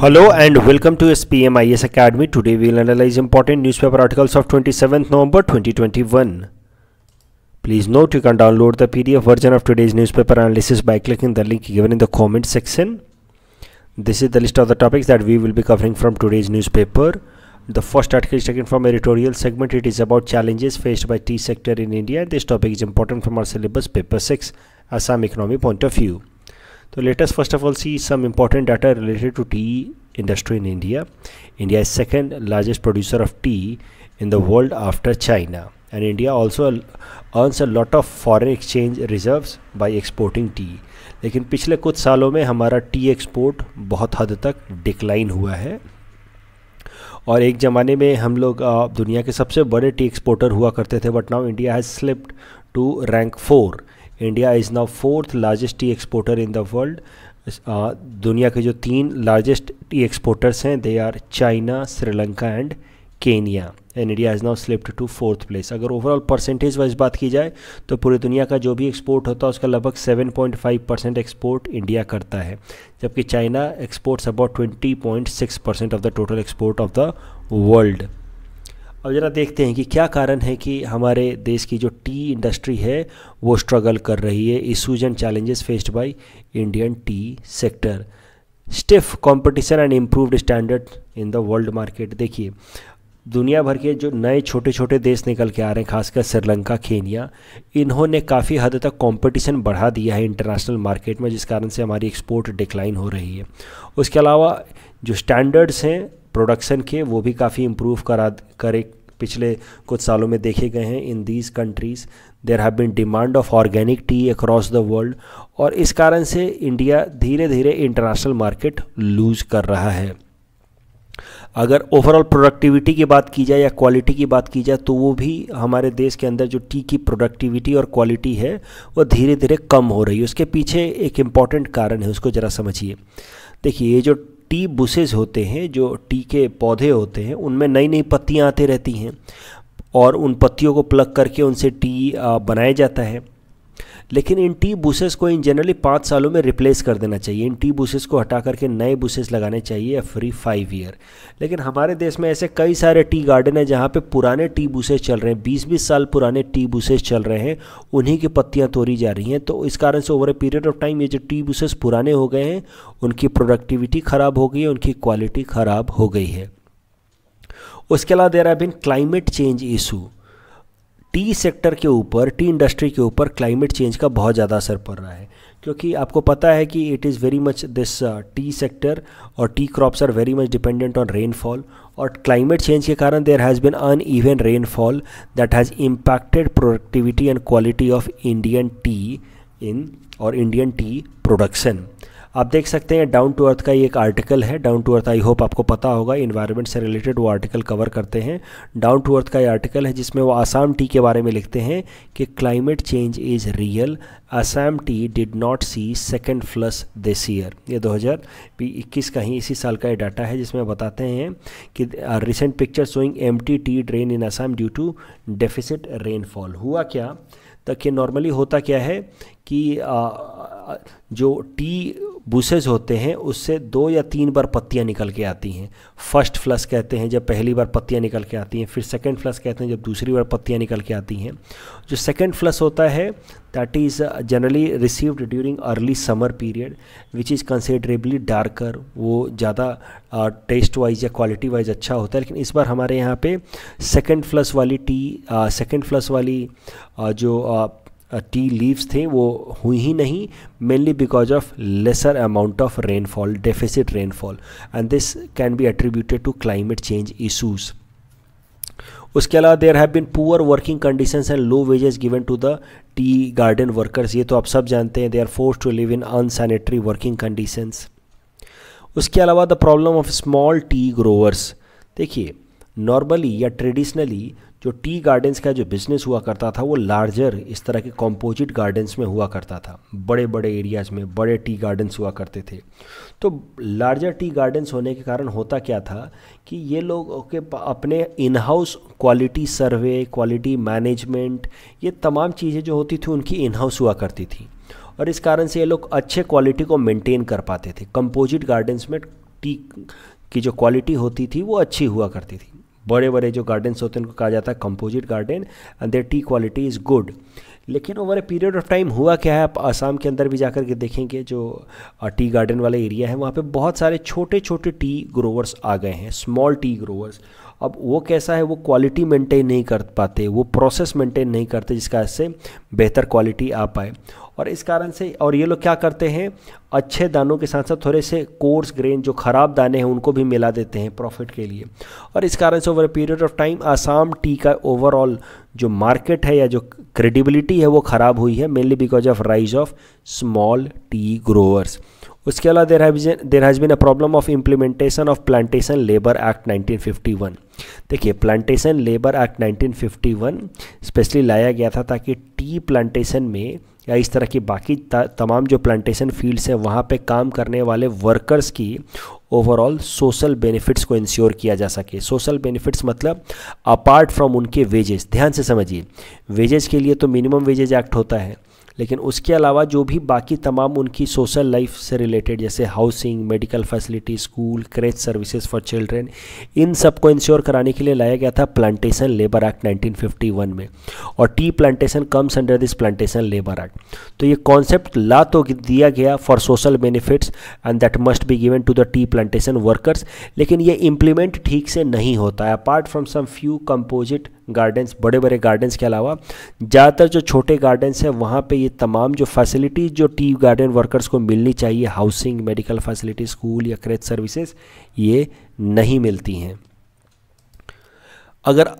Hello and welcome to SPM IS Academy. Today we will analyze important newspaper articles of 27th November 2021. Please note you can download the PDF version of today's newspaper analysis by clicking the link given in the comment section. This is the list of the topics that we will be covering from today's newspaper. The first article is taken from editorial segment. It is about challenges faced by tea sector in India. This topic is important from our syllabus paper 6 Assam economy point of view. तो latest first of all see some important data related to tea industry in India India is second largest producer of tea in the world after China and India also earns a lot of foreign exchange reserve by exporting tea लेकिन पिछले कुछ सालों में हमारा T export बहुत हद तक decline हुआ है और एक ज़माने में हम लोग दुनिया के सबसे बड़े टी एक्सपोर्टर हुआ करते थे but now India has slipped to rank four India is now fourth largest tea exporter in the world दुनिया के जो तीन लार्जेस्ट टी एक्सपोर्टर्स हैं they are China Sri Lanka and Kenya and India is now slipped to fourth place अगर overall percentage wise बात की जाए तो पूरी दुनिया का जो भी एक्सपोर्ट होता है उसका लगभग 7.5 परसेंट एक्सपोर्ट इंडिया करता है जबकि China exports about 20.6 percent of the total export of the world अब ज़रा देखते हैं कि क्या कारण है कि हमारे देश की जो टी इंडस्ट्री है वो स्ट्रगल कर रही है issues and challenges faced by Indian tea sector stiff competition and improved standard in the world market देखिए दुनिया भर के जो नए छोटे छोटे देश निकल के आ रहे हैं खासकर श्रीलंका केनिया इन्होंने काफ़ी हद तक कंपटीशन बढ़ा दिया है इंटरनेशनल मार्केट में जिस कारण से हमारी एक्सपोर्ट डिक्लाइन हो रही है उसके अलावा जो स्टैंडर्ड्स हैं प्रोडक्शन के वो भी काफ़ी इम्प्रूव करा करे पिछले कुछ सालों में देखे गए हैं in these countries there have been demand of organic tea across the world और इस कारण से इंडिया धीरे धीरे इंटरनेशनल मार्केट लूज कर रहा है अगर ओवरऑल प्रोडक्टिविटी की बात की जाए या क्वालिटी की बात की जाए तो वो भी हमारे देश के अंदर जो टी की प्रोडक्टिविटी और क्वालिटी है वो धीरे धीरे कम हो रही है उसके पीछे एक इम्पॉर्टेंट कारण है उसको ज़रा समझिए देखिए ये जो टी बुसेज होते हैं जो टी के पौधे होते हैं उनमें नई नई पत्तियाँ आती रहती हैं और उन पत्तियों को प्लग करके उनसे टी बनाया जाता है लेकिन इन टी बुसेस को इन जनरली पाँच सालों में रिप्लेस कर देना चाहिए इन टी बुसेस को हटा करके नए बुसेस लगाने चाहिए एवरी फाइव ईयर लेकिन हमारे देश में ऐसे कई सारे टी गार्डन हैं जहाँ पे पुराने टी बुसेस चल रहे हैं बीस बीस साल पुराने टी बुसेस चल रहे हैं उन्हीं की पत्तियाँ तोड़ी जा रही हैं तो इस कारण से over a period of time ये जो टी बुसेस पुराने हो गए हैं उनकी प्रोडक्टिविटी ख़राब हो गई है उनकी क्वालिटी ख़राब हो गई है उसके अलावा there have been climate change issue tea sector के ऊपर टी इंडस्ट्री के ऊपर क्लाइमेट चेंज का बहुत ज़्यादा असर पड़ रहा है क्योंकि आपको पता है कि it is very much this tea sector और tea crops are very much dependent on rainfall और क्लाइमेट चेंज के कारण there has been uneven rainfall that has impacted productivity and quality of Indian tea in और Indian T production आप देख सकते हैं down to अर्थ का ये एक आर्टिकल है down to earth I hope आपको पता होगा इन्वायरमेंट से रिलेटेड वो आर्टिकल कवर करते हैं डाउन टू अर्थ का ये आर्टिकल है जिसमें वो आसाम टी के बारे में लिखते हैं कि climate change is real Assam tea did not see second flush this year ये 2021 का ही इसी साल का ये डाटा है जिसमें बताते हैं कि recent picture showing empty tea drain in Assam due to deficit rainfall हुआ क्या तक ये नॉर्मली होता क्या है कि जो टी बुसेज होते हैं उससे दो या तीन बार पत्तियां निकल के आती हैं फर्स्ट फ्लस कहते हैं जब पहली बार पत्तियां निकल के आती हैं फिर सेकंड फ्लस कहते हैं जब दूसरी बार पत्तियां निकल के आती हैं जो सेकंड फ्लस होता है that is generally received during early summer period which is considerably darker वो ज़्यादा टेस्ट uh, वाइज या क्वालिटी वाइज अच्छा होता है लेकिन इस बार हमारे यहाँ पे सेकेंड फ्लस वाली टी सेकेंड फ्लस वाली uh, जो uh, टी uh, लीव्स थे वो हुई ही नहीं mainly because of lesser amount of rainfall deficit rainfall and this can be attributed to climate change issues उसके अलावा there have been poor working condition and low wages given to the tea garden workers ये तो आप सब जानते हैं they are force to live in unsanitary working conditions उसके अलावा the problem of small tea growers देखिए नॉर्मली या ट्रेडिशनली जो टी गार्डन्स का जो बिज़नेस हुआ करता था वो लार्जर इस तरह के कॉम्पोजिट गार्डन्स में हुआ करता था बड़े बड़े एरियाज़ में बड़े टी गार्डन्स हुआ करते थे तो लार्जर टी गार्डन्स होने के कारण होता क्या था कि ये लोग के अपने in house quality survey quality management ये तमाम चीज़ें जो होती थी उनकी इन हाउस हुआ करती थी और इस कारण से ये लोग अच्छे क्वालिटी को मेंटेन कर पाते थे कंपोजिट गार्डन्स में टी की जो क्वालिटी होती थी वो अच्छी हुआ करती थी बड़े बड़े जो गार्डन्स होते हैं उनको कहा जाता है composite garden and there tea quality is good लेकिन over a period of time हुआ क्या है आप आसाम के अंदर भी जाकर के देखेंगे जो टी गार्डन वाला एरिया है वहाँ पे बहुत सारे छोटे छोटे टी ग्रोवर्स आ गए हैं स्मॉल टी ग्रोवर्स अब वो कैसा है वो क्वालिटी मेंटेन नहीं कर पाते वो प्रोसेस मेंटेन नहीं करते जिसका इससे बेहतर क्वालिटी आ पाए और इस कारण से और ये लोग क्या करते हैं अच्छे दानों के साथ साथ थोड़े से कोर्स ग्रेन जो ख़राब दाने हैं उनको भी मिला देते हैं प्रॉफिट के लिए और इस कारण से over period of time Assam tea का ओवरऑल जो मार्केट है या जो क्रेडिबिलिटी है वो ख़राब हुई है mainly because of rise of small tea growers उसके अलावा there has there has been a problem of implementation of plantation labour act 1951 देखिए प्लांटेशन लेबर एक्ट 1951 स्पेशली लाया गया था ताकि टी प्लांटेशन में या इस तरह की बाकी तमाम जो प्लांटेशन फील्ड्स हैं वहाँ पे काम करने वाले वर्कर्स की ओवरऑल सोशल बेनिफिट्स को इंश्योर किया जा सके सोशल बेनिफिट्स मतलब अपार्ट फ्रॉम उनके वेजेस ध्यान से समझिए वेजेस के लिए तो मिनिमम वेजेज एक्ट होता है लेकिन उसके अलावा जो भी बाकी तमाम उनकी सोशल लाइफ से रिलेटेड जैसे housing medical facility school creche services for children इन सब को इंश्योर कराने के लिए लाया गया था प्लांटेशन लेबर एक्ट 1951 में और tea plantation comes under this plantation labour act तो ये कॉन्सेप्ट ला तो दिया गया for social benefits and that must be given to the tea plantation workers लेकिन ये इम्प्लीमेंट ठीक से नहीं होता है apart from some few composite gardens बड़े बड़े गार्डन्स के अलावा ज़्यादातर जो छोटे गार्डन्स हैं वहाँ पे ये तमाम जो फैसिलिटीज़ जो टी गार्डन वर्कर्स को मिलनी चाहिए हाउसिंग मेडिकल फैसिलिटी स्कूल या क्रेज सर्विसेज ये नहीं मिलती हैं अगर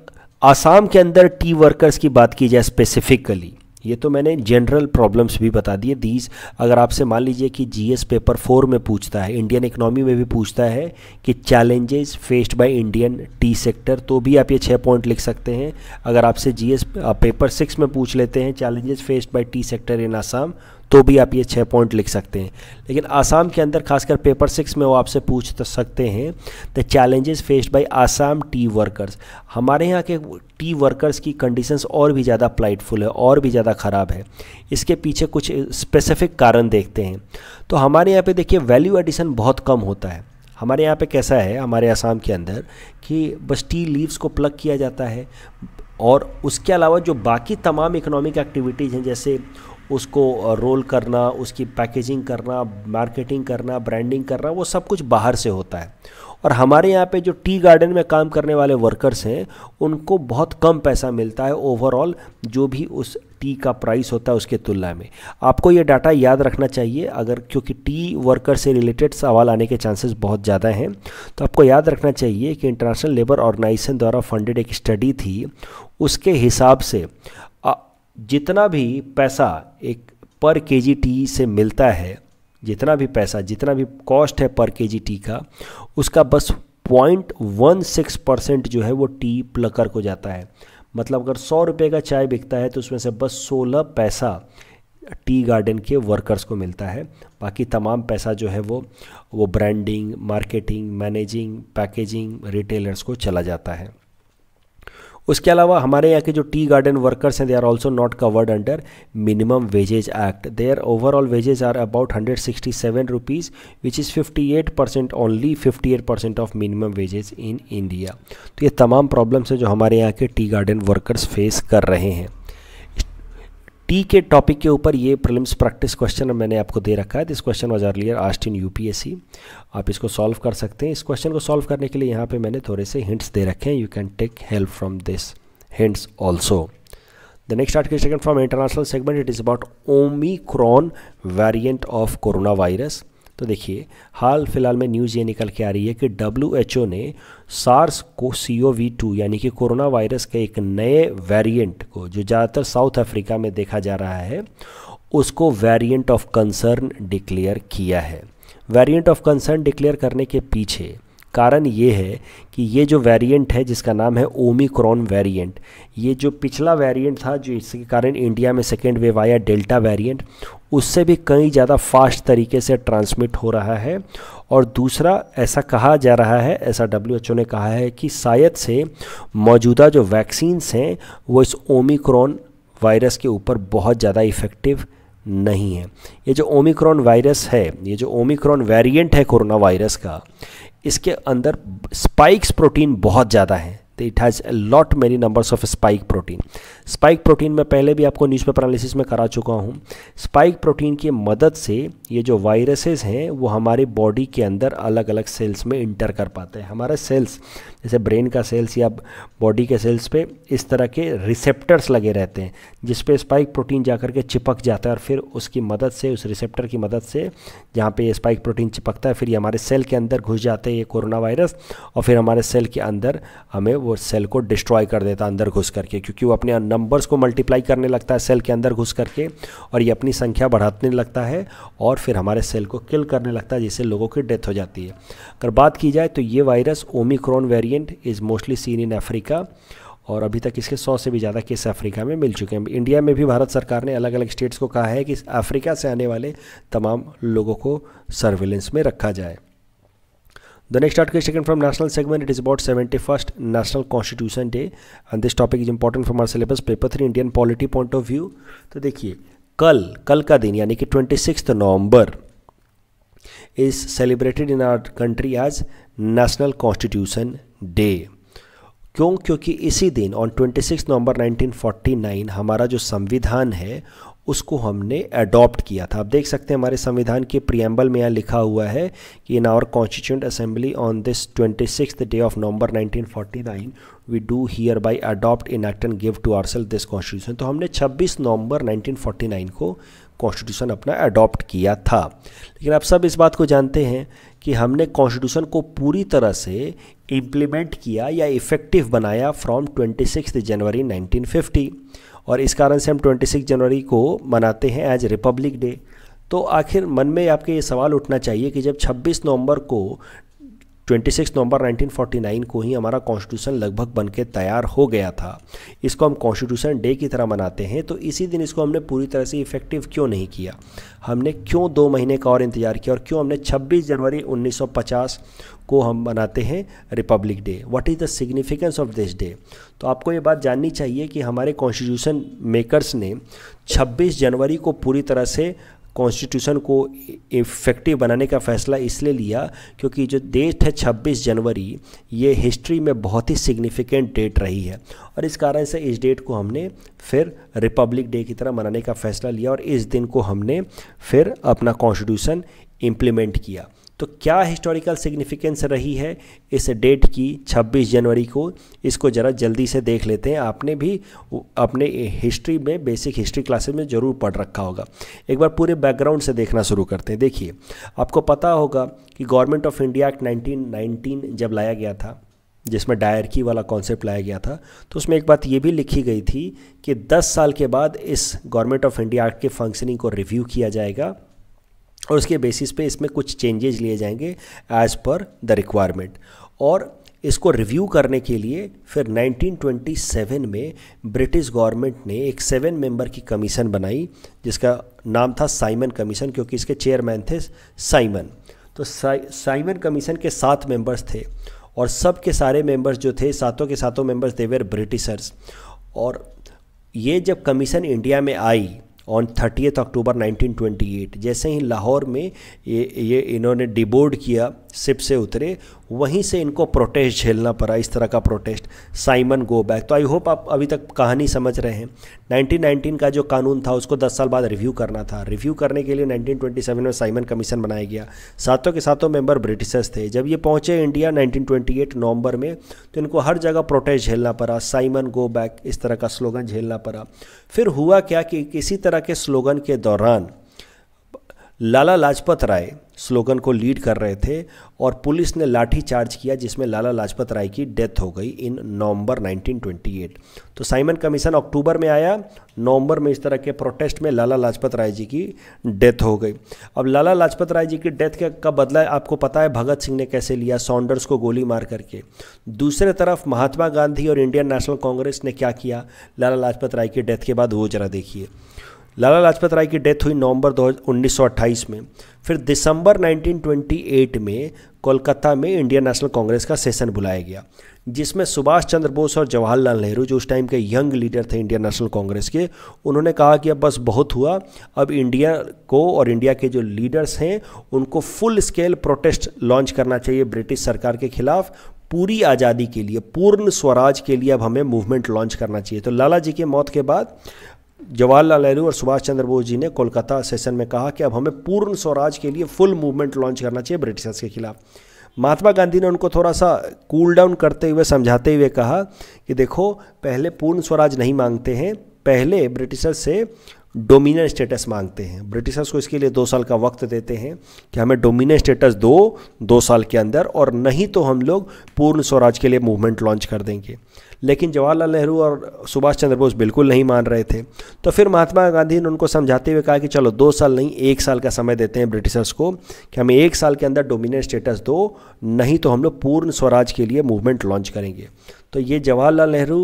आसाम के अंदर टी वर्कर्स की बात की जाए स्पेसिफिकली ये तो मैंने जनरल प्रॉब्लम्स भी बता दिए दीज अगर आपसे मान लीजिए कि जीएस पेपर फोर में पूछता है इंडियन इकोनॉमी में भी पूछता है कि challenges faced by Indian tea sector तो भी आप ये छः पॉइंट लिख सकते हैं अगर आपसे जीएस पेपर सिक्स में पूछ लेते हैं challenges faced by tea sector in Assam तो भी आप ये छः पॉइंट लिख सकते हैं लेकिन आसाम के अंदर खासकर पेपर सिक्स में वो आपसे पूछ तो सकते हैं the challenges faced by Assam tea workers हमारे यहाँ के टी वर्कर्स की कंडीशंस और भी ज़्यादा प्लाइटफुल है और भी ज़्यादा ख़राब है इसके पीछे कुछ स्पेसिफिक कारण देखते हैं तो हमारे यहाँ पे देखिए वैल्यू एडिशन बहुत कम होता है हमारे यहाँ पे कैसा है हमारे आसाम के अंदर कि बस टी लीव्स को प्लग किया जाता है और उसके अलावा जो बाकी तमाम इकोनॉमिक एक्टिविटीज़ हैं जैसे उसको रोल करना उसकी पैकेजिंग करना मार्केटिंग करना ब्रांडिंग करना वो सब कुछ बाहर से होता है और हमारे यहाँ पे जो टी गार्डन में काम करने वाले वर्कर्स हैं उनको बहुत कम पैसा मिलता है ओवरऑल जो भी उस टी का प्राइस होता है उसके तुलना में आपको ये डाटा याद रखना चाहिए अगर क्योंकि टी वर्कर से रिलेटेड सवाल आने के चांसेस बहुत ज़्यादा हैं तो आपको याद रखना चाहिए कि इंटरनेशनल लेबर ऑर्गेनाइजेशन द्वारा फंडेड एक स्टडी थी उसके हिसाब से जितना भी पैसा एक पर के जी टी से मिलता है जितना भी पैसा जितना भी कॉस्ट है पर के जी टी का उसका बस पॉइंट वन सिक्स परसेंट जो है वो टी प्लकर को जाता है मतलब अगर सौ रुपये का चाय बिकता है तो उसमें से बस सोलह पैसा टी गार्डन के वर्कर्स को मिलता है बाकी तमाम पैसा जो है वो वो branding marketing managing packaging retailers को चला जाता है उसके अलावा हमारे यहाँ के जो टी गार्डन वर्कर्स हैं they are also not covered under minimum wages act they are overall wages are about hundred sixty seven rupees which is fifty eight percent only fifty eight percent of minimum wages in India तो ये तमाम problems हैं जो हमारे यहाँ के T garden workers face कर रहे हैं टी के टॉपिक के ऊपर ये प्रिलिम्स प्रैक्टिस क्वेश्चन मैंने आपको दे रखा है this question was earlier asked in UPSC आप इसको सॉल्व कर सकते हैं इस क्वेश्चन को सॉल्व करने के लिए यहाँ पे मैंने थोड़े से हिंट्स दे रखे हैं you can take help from this hints also the next article from international segment it is about Omicron variant of corona virus तो देखिए हाल फिलहाल में न्यूज़ ये निकल के आ रही है कि डब्ल्यू ने सार्स को सी ओ वी टू यानी कि कोरोना वायरस के एक नए वेरिएंट को जो ज़्यादातर साउथ अफ्रीका में देखा जा रहा है उसको वेरिएंट ऑफ कंसर्न डिक्लेयर किया है वेरिएंट ऑफ कंसर्न डिक्लेयर करने के पीछे कारण ये है कि ये जो वेरिएंट है जिसका नाम है ओमिक्रॉन वेरिएंट ये जो पिछला वेरिएंट था जो इसके कारण इंडिया में सेकेंड वेव आया डेल्टा वेरिएंट उससे भी कई ज़्यादा फास्ट तरीके से ट्रांसमिट हो रहा है और दूसरा ऐसा कहा जा रहा है ऐसा डब्ल्यू ने कहा है कि शायद से मौजूदा जो वैक्सीन्स हैं वो इस ओमिक्रॉन वायरस के ऊपर बहुत ज़्यादा इफ़ेक्टिव नहीं है ये जो ओमिक्रॉन वायरस है ये जो ओमिक्रॉन वेरिएंट है कोरोना वायरस का इसके अंदर स्पाइक्स प्रोटीन बहुत ज़्यादा हैं तो it has a lot many numbers of spike protein spike protein मैं पहले भी आपको न्यूज़पेपर एनालिसिस में करा चुका हूँ स्पाइक प्रोटीन की मदद से ये जो वायरसेस हैं वो हमारे बॉडी के अंदर अलग अलग सेल्स में इंटर कर पाते हैं हमारे सेल्स जैसे ब्रेन का सेल्स या बॉडी के सेल्स पे इस तरह के रिसेप्टर्स लगे रहते हैं जिस पे स्पाइक प्रोटीन जा के चिपक जाता है और फिर उसकी मदद से उस रिसेप्टर की मदद से जहाँ पे ये स्पाइक प्रोटीन चिपकता है फिर ये हमारे सेल के अंदर घुस जाते हैं ये कोरोना वायरस और फिर हमारे सेल के अंदर हमें वो सेल को डिस्ट्रॉय कर देता है अंदर घुस करके क्योंकि वो अपने नंबर्स को मल्टीप्लाई करने लगता है सेल के अंदर घुस करके और ये अपनी संख्या बढ़ाने लगता है और फिर हमारे सेल को किल करने लगता है जिससे लोगों की डेथ हो जाती है अगर बात की जाए तो ये virus Omicron variant variant is mostly seen in Africa और अभी तक इसके 100 से भी ज़्यादा केस अफ्रीका में मिल चुके हैं इंडिया में भी भारत सरकार ने अलग अलग स्टेट्स को कहा है कि अफ्रीका से आने वाले तमाम लोगों को सर्विलेंस में रखा जाए the next art question from national segment it is about seventy first national constitution day and this topic is important for our syllabus paper three Indian polity point of view तो देखिए कल कल का दिन यानी कि twenty six November is celebrated in our country as national constitution day क्यों क्योंकि इसी दिन ऑन 26 नवंबर 1949 हमारा जो संविधान है उसको हमने अडॉप्ट किया था आप देख सकते हैं हमारे संविधान के प्रियम्बल में यहाँ लिखा हुआ है कि in our constituent assembly on this twenty six day of November 1949 we do hereby adopt enact and give to our this constitution तो हमने 26 नवंबर 1949 को कॉन्स्टिट्यूशन अपना अडॉप्ट किया था लेकिन आप सब इस बात को जानते हैं कि हमने कॉन्स्टिट्यूशन को पूरी तरह से इम्प्लीमेंट किया या इफ़ेक्टिव बनाया फ्रॉम 26 जनवरी 1950 और इस कारण से हम 26 जनवरी को मनाते हैं एज रिपब्लिक डे तो आखिर मन में आपके ये सवाल उठना चाहिए कि जब 26 नवंबर को 26 नवंबर 1949 को ही हमारा कॉन्स्टिट्यूशन लगभग बन के तैयार हो गया था इसको हम कॉन्स्टिट्यूशन डे की तरह मनाते हैं तो इसी दिन इसको हमने पूरी तरह से इफेक्टिव क्यों नहीं किया हमने क्यों दो महीने का और इंतज़ार किया और क्यों हमने 26 जनवरी 1950 को हम मनाते हैं republic day what is the significance of this day तो आपको ये बात जाननी चाहिए कि हमारे कॉन्स्टिट्यूशन मेकर्स ने 26 जनवरी को पूरी तरह से कॉन्स्टिट्यूशन को इफेक्टिव बनाने का फैसला इसलिए लिया क्योंकि जो डेट है 26 जनवरी ये हिस्ट्री में बहुत ही सिग्निफिकेंट डेट रही है और इस कारण से इस डेट को हमने फिर रिपब्लिक डे की तरह मनाने का फैसला लिया और इस दिन को हमने फिर अपना कॉन्स्टिट्यूशन इम्प्लीमेंट किया तो क्या हिस्टोरिकल सिग्निफिकेंस रही है इस डेट की 26 जनवरी को इसको ज़रा जल्दी से देख लेते हैं आपने भी अपने हिस्ट्री में बेसिक हिस्ट्री क्लासेस में ज़रूर पढ़ रखा होगा एक बार पूरे बैकग्राउंड से देखना शुरू करते हैं देखिए आपको पता होगा कि government of India act nineteen जब लाया गया था जिसमें डायरकी वाला कॉन्सेप्ट लाया गया था तो उसमें एक बात ये भी लिखी गई थी कि 10 साल के बाद इस गवर्नमेंट ऑफ इंडिया एक्ट के फंक्शनिंग को रिव्यू किया जाएगा और उसके बेसिस पे इसमें कुछ चेंजेज लिए जाएंगे एज़ पर द रिक्वायरमेंट और इसको रिव्यू करने के लिए फिर 1927 में ब्रिटिश गवर्नमेंट ने एक सेवन मेंबर की कमीशन बनाई जिसका नाम था साइमन कमीशन क्योंकि इसके चेयरमैन थे साइमन तो साइमन कमीशन के सात मेंबर्स थे और सब के सारे मेंबर्स जो थे सातों के सातों मेंबर्स देवेर ब्रिटिशर्स और ये जब कमीशन इंडिया में आई ऑन थर्टीथ अक्टूबर 1928 जैसे ही लाहौर में ये ये इन्होंने डिबोर्ड किया सिप से उतरे वहीं से इनको प्रोटेस्ट झेलना पड़ा इस तरह का प्रोटेस्ट साइमन गो बैक तो आई होप आप अभी तक कहानी समझ रहे हैं 1919 का जो कानून था उसको 10 साल बाद रिव्यू करना था रिव्यू करने के लिए 1927 में साइमन कमीशन बनाया गया सातों के सातों मेंबर ब्रिटिशर्स थे जब ये पहुंचे इंडिया 1928 नवंबर में तो इनको हर जगह प्रोटेस्ट झेलना पड़ा साइमन गो बैक इस तरह का स्लोगन झेलना पड़ा फिर हुआ क्या कि किसी तरह के स्लोगन के दौरान लाला लाजपत राय स्लोगन को लीड कर रहे थे और पुलिस ने लाठी चार्ज किया जिसमें लाला लाजपत राय की डेथ हो गई इन नवंबर 1928 तो साइमन कमीशन अक्टूबर में आया नवंबर में इस तरह के प्रोटेस्ट में लाला लाजपत राय जी की डेथ हो गई अब लाला लाजपत राय जी की डेथ का बदला आपको पता है भगत सिंह ने कैसे लिया सॉन्डर्स को गोली मार करके दूसरे तरफ महात्मा गांधी और इंडियन नेशनल कांग्रेस ने क्या किया लाला लाजपत राय की डेथ के बाद वो जरा देखिए लाला लाजपत राय की डेथ हुई नवंबर दो उन्नीस में फिर दिसंबर 1928 में कोलकाता में इंडियन नेशनल कांग्रेस का सेशन बुलाया गया जिसमें सुभाष चंद्र बोस और जवाहरलाल नेहरू जो उस टाइम के यंग लीडर थे इंडियन नेशनल कांग्रेस के उन्होंने कहा कि अब बस बहुत हुआ अब इंडिया को और इंडिया के जो लीडर्स हैं उनको फुल स्केल प्रोटेस्ट लॉन्च करना चाहिए ब्रिटिश सरकार के खिलाफ पूरी आज़ादी के लिए पूर्ण स्वराज के लिए अब हमें मूवमेंट लॉन्च करना चाहिए तो लाला जी के मौत के बाद जवाहरलाल नेहरू और सुभाष चंद्र बोस जी ने कोलकाता सेशन में कहा कि अब हमें पूर्ण स्वराज के लिए फुल मूवमेंट लॉन्च करना चाहिए ब्रिटिशर्स के खिलाफ महात्मा गांधी ने उनको थोड़ा सा कूल डाउन करते हुए समझाते हुए कहा कि देखो पहले पूर्ण स्वराज नहीं मांगते हैं पहले ब्रिटिशर्स से डोमिनेंट स्टेटस मांगते हैं ब्रिटिशर्स को इसके लिए दो साल का वक्त देते हैं कि हमें डोमिनेंट स्टेटस दो दो साल के अंदर और नहीं तो हम लोग पूर्ण स्वराज के लिए मूवमेंट लॉन्च कर देंगे लेकिन जवाहरलाल नेहरू और सुभाष चंद्र बोस बिल्कुल नहीं मान रहे थे तो फिर महात्मा गांधी ने उनको समझाते हुए कहा कि चलो दो साल नहीं एक साल का समय देते हैं ब्रिटिशर्स को कि हमें एक साल के अंदर डोमिनेट स्टेटस दो नहीं तो हम लोग पूर्ण स्वराज के लिए मूवमेंट लॉन्च करेंगे तो ये जवाहरलाल नेहरू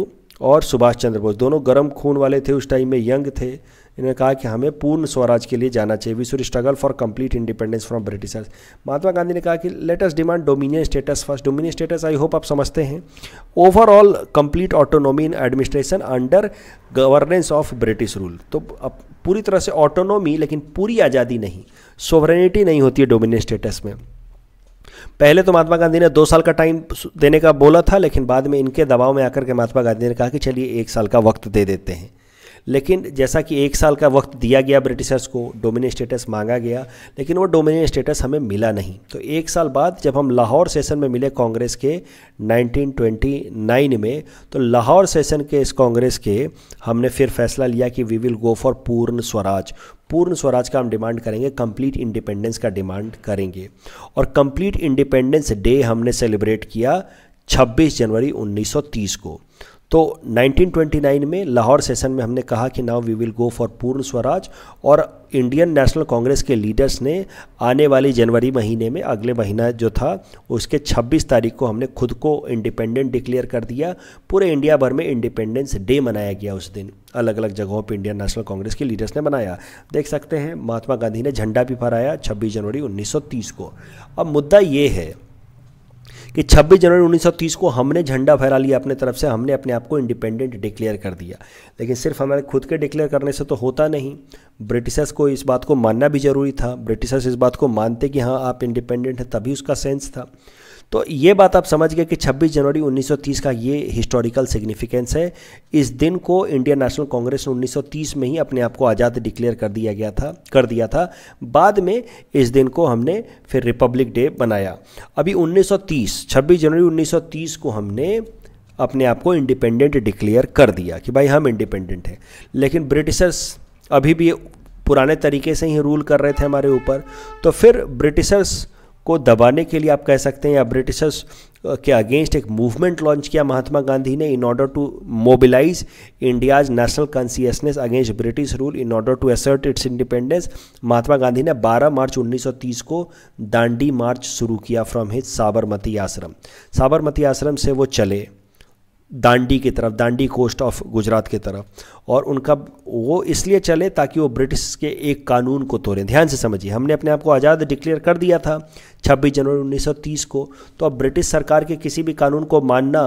और सुभाष चंद्र बोस दोनों गर्म खून वाले थे उस टाइम में यंग थे इन्होंने कहा कि हमें पूर्ण स्वराज के लिए जाना चाहिए we should struggle for complete independence from Britishers Mahatma Gandhi ने कहा कि latest demand dominion status first dominion status I hope आप समझते हैं overall complete autonomy in administration under governance of British rule तो अब पूरी तरह से ऑटोनोमी लेकिन पूरी आज़ादी नहीं सोवरेनिटी नहीं होती है डोमिनियन स्टेटस में पहले तो महात्मा गांधी ने दो साल का टाइम देने का बोला था लेकिन बाद में इनके दबाव में आकर के महात्मा गांधी ने कहा कि चलिए एक साल का वक्त दे देते हैं लेकिन जैसा कि एक साल का वक्त दिया गया ब्रिटिशर्स को डोमिनियन स्टेटस मांगा गया लेकिन वो डोमिनियन स्टेटस हमें मिला नहीं तो एक साल बाद जब हम लाहौर सेशन में मिले कांग्रेस के 1929 में तो लाहौर सेशन के इस कांग्रेस के हमने फिर फैसला लिया कि we will go for Purna Swaraj पूर्ण स्वराज का हम डिमांड करेंगे कंप्लीट इंडिपेंडेंस का डिमांड करेंगे और कंप्लीट इंडिपेंडेंस डे हमने सेलिब्रेट किया 26 जनवरी 1930 को तो 1929 में लाहौर सेशन में हमने कहा कि now we will go for Purna Swaraj और इंडियन नेशनल कांग्रेस के लीडर्स ने आने वाली जनवरी महीने में अगले महीना जो था उसके 26 तारीख को हमने खुद को इंडिपेंडेंट डिक्लेयर कर दिया पूरे इंडिया भर में इंडिपेंडेंस डे मनाया गया उस दिन अलग अलग जगहों पर इंडियन नेशनल कांग्रेस के लीडर्स ने मनाया देख सकते हैं महात्मा गांधी ने झंडा भी फहराया छब्बीस जनवरी उन्नीस को अब मुद्दा ये है कि 26 जनवरी 1930 को हमने झंडा फहरा लिया अपने तरफ से हमने अपने आप को इंडिपेंडेंट डिक्लेयर कर दिया लेकिन सिर्फ हमारे खुद के डिक्लेयर करने से तो होता नहीं ब्रिटिशर्स को इस बात को मानना भी जरूरी था ब्रिटिशर्स इस बात को मानते कि हाँ आप इंडिपेंडेंट हैं तभी उसका सेंस था तो ये बात आप समझ गए कि 26 जनवरी 1930 का ये हिस्टोरिकल सिग्निफिकेंस है इस दिन को इंडियन नेशनल कांग्रेस ने 1930 में ही अपने आप को आज़ाद डिक्लेयर कर दिया गया था कर दिया था बाद में इस दिन को हमने फिर रिपब्लिक डे बनाया अभी 1930 26 जनवरी 1930 को हमने अपने आप को इंडिपेंडेंट डिक्लेयर कर दिया कि भाई हम इंडिपेंडेंट हैं लेकिन ब्रिटिशर्स अभी भी पुराने तरीके से ही रूल कर रहे थे हमारे ऊपर तो फिर ब्रिटिशर्स को दबाने के लिए आप कह सकते हैं या ब्रिटिशर्स के अगेंस्ट एक मूवमेंट लॉन्च किया महात्मा गांधी ने in order to mobilise India's national consciousness against British rule in order to assert its independence Mahatma Gandhi ने 12 मार्च 1930 को दांडी मार्च शुरू किया फ्रॉम हिज साबरमती आश्रम साबरमती आश्रम से वो चले दांडी की तरफ दांडी कोस्ट ऑफ गुजरात की तरफ और उनका वो इसलिए चले ताकि वो ब्रिटिश के एक कानून को तोड़ें ध्यान से समझिए हमने अपने आप को आज़ाद डिक्लेयर कर दिया था 26 जनवरी 1930 को तो अब ब्रिटिश सरकार के किसी भी कानून को मानना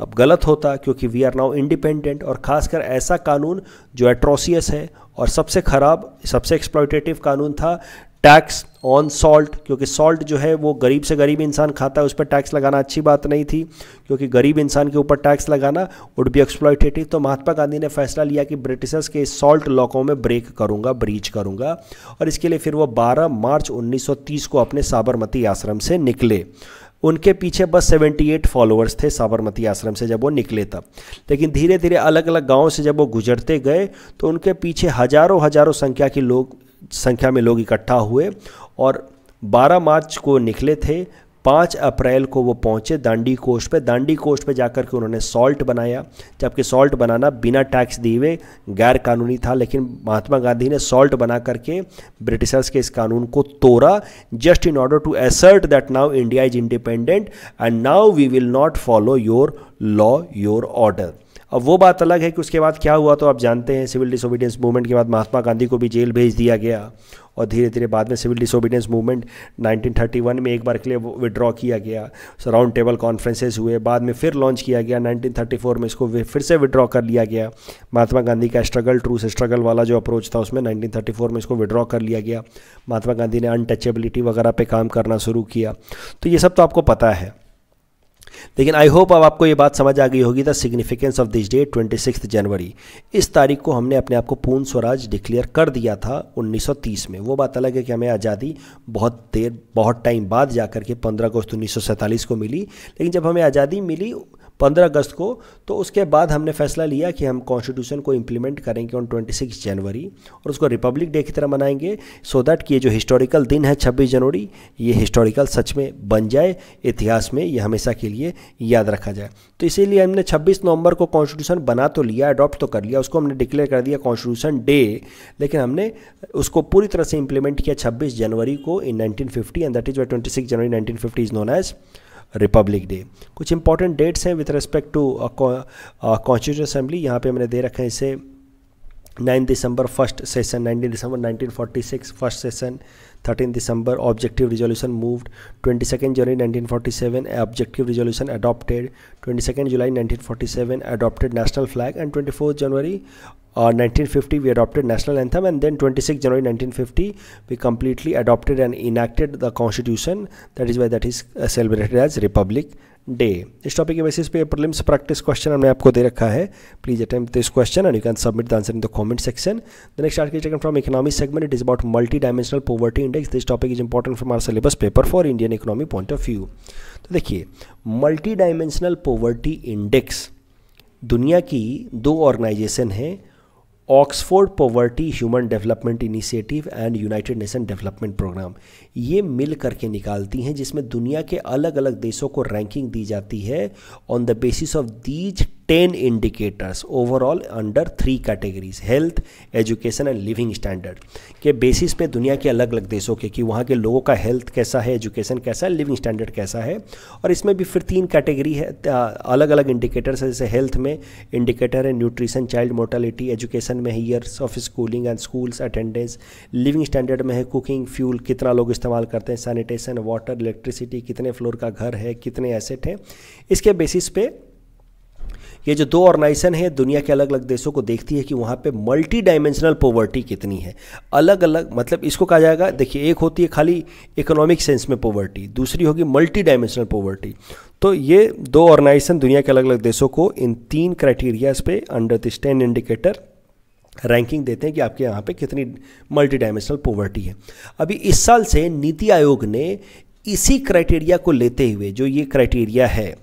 अब गलत होता क्योंकि वी आर नाउ इंडिपेंडेंट और ख़ासकर ऐसा कानून जो एट्रोसियस है और सबसे ख़राब सबसे एक्सप्लॉयटेटिव कानून था टैक्स ऑन सॉल्ट क्योंकि सॉल्ट जो है वो गरीब से गरीब इंसान खाता है उस पर टैक्स लगाना अच्छी बात नहीं थी क्योंकि गरीब इंसान के ऊपर टैक्स लगाना वुड बी एक्सप्लॉयटेटिव तो महात्मा गांधी ने फैसला लिया कि ब्रिटिशर्स के सॉल्ट लॉकों में ब्रेक करूंगा ब्रीच करूंगा और इसके लिए फिर वो 12 मार्च 1930 को अपने साबरमती आश्रम से निकले उनके पीछे बस 78 फॉलोअर्स थे साबरमती आश्रम से जब वो निकले तब लेकिन धीरे धीरे अलग अलग गाँव से जब वो गुजरते गए तो उनके पीछे हजारों हजारों संख्या के लोग संख्या में लोग इकट्ठा हुए और 12 मार्च को निकले थे पाँच अप्रैल को वो पहुँचे दांडी कोस्ट पे दांडी कोस्ट पे जाकर के उन्होंने सॉल्ट बनाया जबकि सॉल्ट बनाना बिना टैक्स दिए हुए गैर कानूनी था लेकिन महात्मा गांधी ने सॉल्ट बना करके ब्रिटिशर्स के इस कानून को तोड़ा just in order to assert that now India is independent and now we will not follow your law your order अब वो बात अलग है कि उसके बाद क्या हुआ तो आप जानते हैं सिविल डिसोबीडियंस मूवमेंट के बाद महात्मा गांधी को भी जेल भेज दिया गया और धीरे धीरे बाद में सिविल डिसोबीडियंस मूवमेंट 1931 में एक बार के लिए विड्रॉ किया गया राउंड टेबल कॉन्फ्रेंसेज हुए बाद में फिर लॉन्च किया गया 1934 में इसको फिर से विड्रॉ कर लिया गया महात्मा गांधी का स्ट्रगल ट्रू से स्ट्रगल वाला जो अप्रोच था उसमें 1934 में इसको विड्रॉ कर लिया गया महात्मा गांधी ने अनटचेबिलिटी वगैरह पर काम करना शुरू किया तो ये सब तो आपको पता है लेकिन आई होप अब आपको ये बात समझ आ गई होगी the significance of this date twenty six January इस तारीख को हमने अपने आप को पूर्ण स्वराज डिक्लेयर कर दिया था 1930 में वो बात अलग है कि हमें आज़ादी बहुत देर बहुत टाइम बाद जाकर के पंद्रह अगस्त उन्नीस को मिली लेकिन जब हमें आज़ादी मिली पंद्रह अगस्त को तो उसके बाद हमने फैसला लिया कि हम कॉन्स्टिट्यूशन को इम्प्लीमेंट करेंगे ऑन ट्वेंटी सिक्स जनवरी और उसको रिपब्लिक डे की तरह मनाएंगे सो दैट कि ये जो हिस्टोरिकल दिन है छब्बीस जनवरी ये हिस्टोरिकल सच में बन जाए इतिहास में ये हमेशा के लिए याद रखा जाए तो इसीलिए हमने छब्बीस नवंबर को कॉन्स्टिट्यूशन बना तो लिया अडॉप्ट तो कर लिया उसको हमने डिक्लेयर कर दिया कॉन्स्टिट्यूशन डे लेकिन हमने उसको पूरी तरह से इम्प्लीमेंट किया छब्बीस जनवरी को in nineteen fifty and that is why twenty six January nineteen fifty is known as republic day कुछ इंपॉर्टेंट डेट्स हैं with respect to constitution assembly यहाँ पे मैंने दे रखे हैं इसे 9 December first session 19 December 1946 first session 13 December objective resolution moved 22nd January 1947 objective resolution adopted 22nd July 1947 adopted national flag and 24th January uh, 1950 we adopted national anthem and then 26 January 1950 we completely adopted and enacted the constitution that is why that is uh, celebrated as republic day इस topic के basis पे prelims practice question हमने आपको दे रखा है please attempt this question and you can submit the answer in the comment section the next article taken from economy segment it is about multi dimensional poverty index this topic is important from our syllabus paper for Indian economy point of view तो देखिए multi dimensional poverty index दुनिया की दो organisation है Oxford poverty human development initiative and United Nation development programme ये मिल करके निकालती हैं जिसमें दुनिया के अलग अलग देशों को रैंकिंग दी जाती है on the basis of these ten indicators overall under three categories health education and living standard के बेसिस पे दुनिया के अलग अलग देशों के कि वहाँ के लोगों का हेल्थ कैसा है एजुकेशन कैसा है लिविंग स्टैंडर्ड कैसा है और इसमें भी फिर तीन कैटेगरी है अलग अलग इंडिकेटर्स है जैसे हेल्थ में इंडिकेटर है न्यूट्रिशन चाइल्ड मोर्टेलिटी एजुकेशन में है years of schooling and schools attendance living standard में है कुकिंग फ्यूल कितना लोग इस्तेमाल करते हैं सैनिटेशन वाटर इलेक्ट्रिसिटी कितने फ्लोर का घर है कितने एसेट हैं इसके बेसिस पे ये जो दो ऑर्गेनाइजेशन है दुनिया के अलग अलग देशों को देखती है कि वहाँ पे मल्टी डायमेंशनल पोवर्टी कितनी है अलग अलग मतलब इसको कहा जाएगा देखिए एक होती है खाली इकोनॉमिक सेंस में पोवर्टी दूसरी होगी मल्टी डायमेंशनल पोवर्टी तो ये दो ऑर्गेनाइजेशन दुनिया के अलग अलग देशों को इन तीन क्राइटेरियाज पे under this ten indicator ranking देते हैं कि आपके यहाँ पे कितनी मल्टी डायमेंशनल पोवर्टी है अभी इस साल से नीति आयोग ने इसी क्राइटेरिया को लेते हुए जो ये क्राइटेरिया है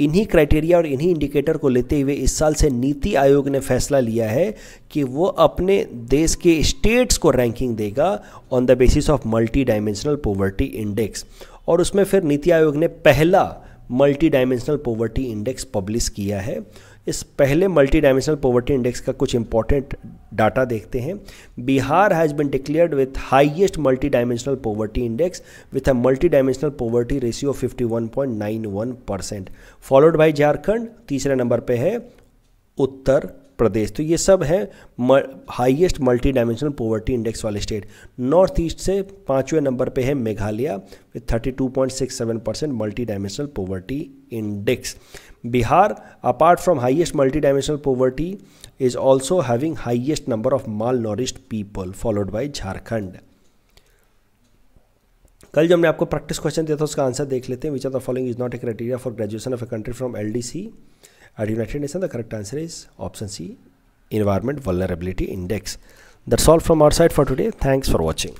इन्हीं क्राइटेरिया और इन्हीं इंडिकेटर को लेते हुए इस साल से नीति आयोग ने फैसला लिया है कि वो अपने देश के स्टेट्स को रैंकिंग देगा on the basis of multi dimensional poverty index और उसमें फिर नीति आयोग ने पहला multi dimensional poverty index publish किया है इस पहले मल्टी डायमेंशनल पोवर्टी इंडेक्स का कुछ इंपॉर्टेंट डाटा देखते हैं Bihar has been declared with highest multi dimensional poverty index with a multi dimensional poverty ratio 51.91 percent followed by Jharkhand तीसरे नंबर पे है उत्तर प्रदेश तो ये सब है highest multi dimensional poverty index वाले स्टेट नॉर्थ ईस्ट से पांचवें नंबर पे है Meghalaya with thirty two point six seven percent multi dimensional poverty index Bihar apart from highest multi dimensional poverty is also having highest number of malnourished people followed by Jharkhand कल जब मैं आपको practice question दिया था उसका answer देख लेते हैं which are the following is not a criteria for graduation of a country from L D C At United Nations, the correct answer is option C, Environment Vulnerability Index. That's all from our side for today. Thanks for watching.